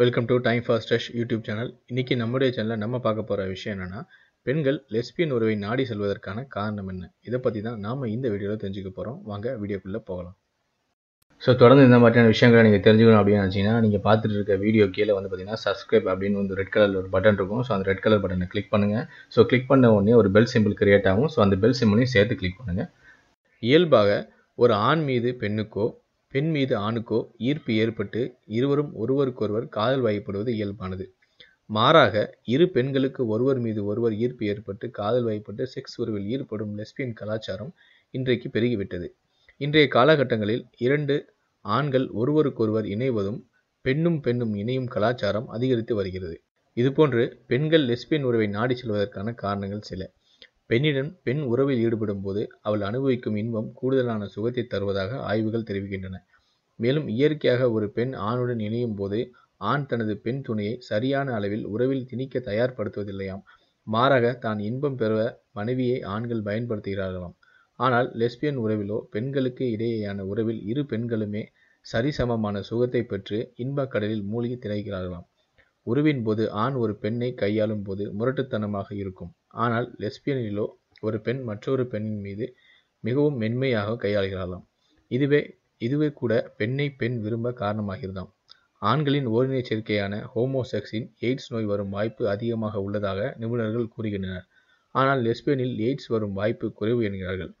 Welcome to time for stress YouTube channel இன்றைக்கி நம்முடைய சேனலில் நம்ம பார்க்க போகிற விஷயம் என்னென்னா பெண்கள் லெஸ்பியன் உறவை நாடி செல்வதற்கான காரணம் என்ன இதை பற்றி தான் நாம் இந்த வீடியோவில் தெரிஞ்சுக்க போகிறோம் வாங்க வீடியோக்குள்ளே போகலாம் ஸோ தொடர்ந்து இந்த மாதிரியான விஷயங்களை நீங்கள் தெரிஞ்சுக்கணும் அப்படின்னு நினச்சிங்கன்னா நீங்கள் பார்த்துட்டு இருக்க வீடியோ கீழே வந்து பார்த்தீங்கன்னா சப்ஸ்கிரைப் அப்படின்னு வந்து ரெட் கலர் ஒரு பட்டன் இருக்கும் ஸோ அந்த ரெட் கலர் பட்டனை கிளிக் பண்ணுங்கள் ஸோ கிளிக் பண்ண உடனே ஒரு பெல் சிம்பிள் கிரியேட் ஆகும் ஸோ அந்த பெல் சிம்பிளையும் சேர்த்து கிளிக் பண்ணுங்கள் இயல்பாக ஒரு ஆண் மீது பெண்ணுக்கோ பெண் மீது ஆணுக்கோ ஈர்ப்பு ஏற்பட்டு இருவரும் ஒருவருக்கொருவர் காதல் வயப்படுவது இயல்பானது. மாறாக, இரு பெண்களுக்கு ஒருவர் மீது ஒருவர் ஈர்ப்பு ஏற்பட்டு காதல் வயப்பட்டு செக்ஸ் உறவில் ஈடுபடும் லெஸ்பியன் கலாச்சாரம் இன்றைக்கு பெருகிவிட்டது. இன்றைய காலகட்டங்களில் இரண்டு ஆண்கள் ஒருவருக்கொருவர் இணைவதும், பெண்ணும் பெண்ணும் இணையும் கலாச்சாரம் அதிகரித்து வருகிறது. இதுபோன்று பெண்கள் லெஸ்பியன் உறவை நாடிச் செல்வதற்கான காரணங்கள் சில. பெண்ணிடம் பெண் உறவில் ஈடுபடும் போது அவள் அனுபவிக்கும் இன்பம் கூடுதலான சுகத்தை தருவதாக ஆய்வுகள் தெரிவிக்கின்றன மேலும் இயற்கையாக ஒரு பெண் ஆணுடன் இணையும் போது ஆண் தனது பெண் துணையை சரியான அளவில் உறவில் திணிக்க தயார்படுத்துவதில்லையாம் மாறாக தான் இன்பம் பெற மனைவியை ஆண்கள் பயன்படுத்துகிறார்களாம் ஆனால் லெஸ்பியன் உறவிலோ பெண்களுக்கு இடையேயான உறவில் இரு பெண்களுமே சரிசமமான சுகத்தை பெற்று இன்பக் கடலில் மூழ்கி திரைகிறார்களாம் உருவின் போது ஆண் ஒரு பெண்ணை கையாளும் போது முரட்டுத்தனமாக இருக்கும் ஆனால் லெஸ்பியனிலோ ஒரு பெண் மற்றொரு பெண்ணின் மீது மிகவும் மென்மையாக கையாளுகிறாளாம் இதுவே இதுவே கூட பெண்ணை பெண் விரும்ப காரணமாகிறதாம் ஆண்களின் ஓரினை சேர்க்கையான ஹோமோசெக்ஸின் எய்ட்ஸ் நோய் வரும் வாய்ப்பு அதிகமாக உள்ளதாக நிபுணர்கள் கூறுகின்றனர் ஆனால் லெஸ்பியனில் எய்ட்ஸ் வரும் வாய்ப்பு குறைவு என்கிறார்கள்